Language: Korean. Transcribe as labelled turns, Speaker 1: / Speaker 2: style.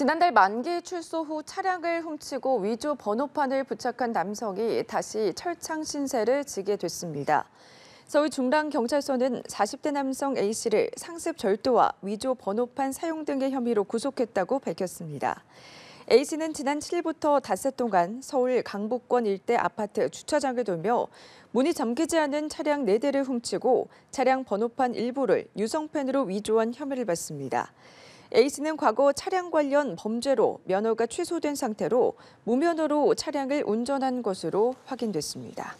Speaker 1: 지난달 만기 출소 후 차량을 훔치고 위조 번호판을 부착한 남성이 다시 철창 신세를 지게 됐습니다. 서울 중랑경찰서는 40대 남성 A씨를 상습 절도와 위조 번호판 사용 등의 혐의로 구속했다고 밝혔습니다. A씨는 지난 7일부터 닷새 동안 서울 강북권 일대 아파트 주차장을 돌며 문이 잠기지 않은 차량 4대를 훔치고 차량 번호판 일부를 유성펜으로 위조한 혐의를 받습니다. A씨는 과거 차량 관련 범죄로 면허가 취소된 상태로 무면허로 차량을 운전한 것으로 확인됐습니다.